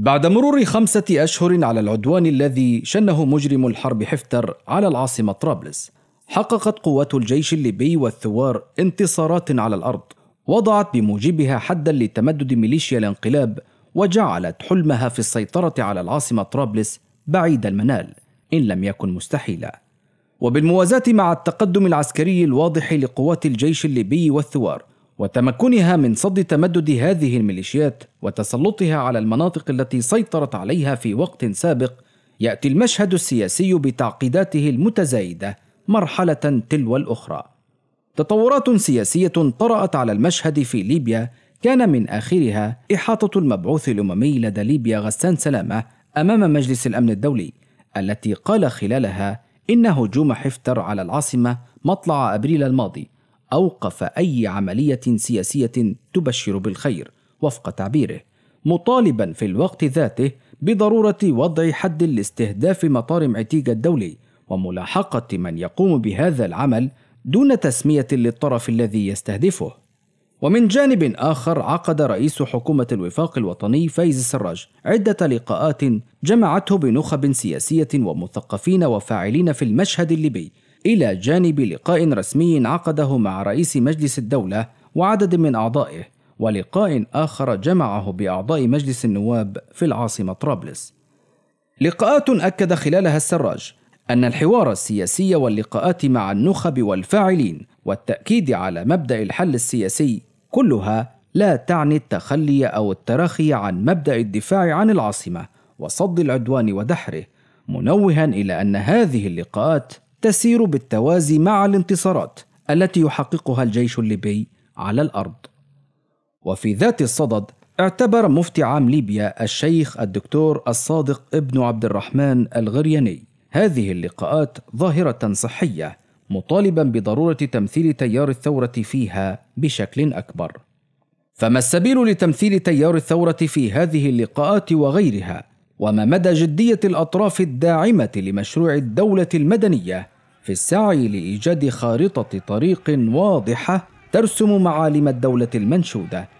بعد مرور خمسة أشهر على العدوان الذي شنه مجرم الحرب حفتر على العاصمة طرابلس، حققت قوات الجيش الليبي والثوار انتصارات على الأرض، وضعت بموجبها حدا لتمدد ميليشيا الانقلاب، وجعلت حلمها في السيطرة على العاصمة طرابلس بعيد المنال، إن لم يكن مستحيلا. وبالموازاة مع التقدم العسكري الواضح لقوات الجيش الليبي والثوار، وتمكنها من صد تمدد هذه الميليشيات وتسلطها على المناطق التي سيطرت عليها في وقت سابق ياتي المشهد السياسي بتعقيداته المتزايده مرحله تلو الاخرى تطورات سياسيه طرات على المشهد في ليبيا كان من اخرها احاطه المبعوث الاممي لدى ليبيا غسان سلامه امام مجلس الامن الدولي التي قال خلالها ان هجوم حفتر على العاصمه مطلع ابريل الماضي اوقف اي عمليه سياسيه تبشر بالخير وفق تعبيره مطالبا في الوقت ذاته بضروره وضع حد لاستهداف مطار عتيق الدولي وملاحقه من يقوم بهذا العمل دون تسميه للطرف الذي يستهدفه ومن جانب آخر عقد رئيس حكومة الوفاق الوطني فايز السراج عدة لقاءات جمعته بنخب سياسية ومثقفين وفاعلين في المشهد الليبي إلى جانب لقاء رسمي عقده مع رئيس مجلس الدولة وعدد من أعضائه ولقاء آخر جمعه بأعضاء مجلس النواب في العاصمة طرابلس. لقاءات أكد خلالها السراج أن الحوار السياسي واللقاءات مع النخب والفاعلين والتأكيد على مبدأ الحل السياسي كلها لا تعني التخلي أو التراخي عن مبدأ الدفاع عن العاصمة وصد العدوان ودحره، منوها إلى أن هذه اللقاءات تسير بالتوازي مع الانتصارات التي يحققها الجيش الليبي على الارض. وفي ذات الصدد اعتبر مفتي عام ليبيا الشيخ الدكتور الصادق ابن عبد الرحمن الغرياني هذه اللقاءات ظاهره صحيه مطالبا بضروره تمثيل تيار الثوره فيها بشكل اكبر. فما السبيل لتمثيل تيار الثوره في هذه اللقاءات وغيرها وما مدى جديه الاطراف الداعمه لمشروع الدوله المدنيه في السعي لايجاد خارطه طريق واضحه ترسم معالم الدوله المنشوده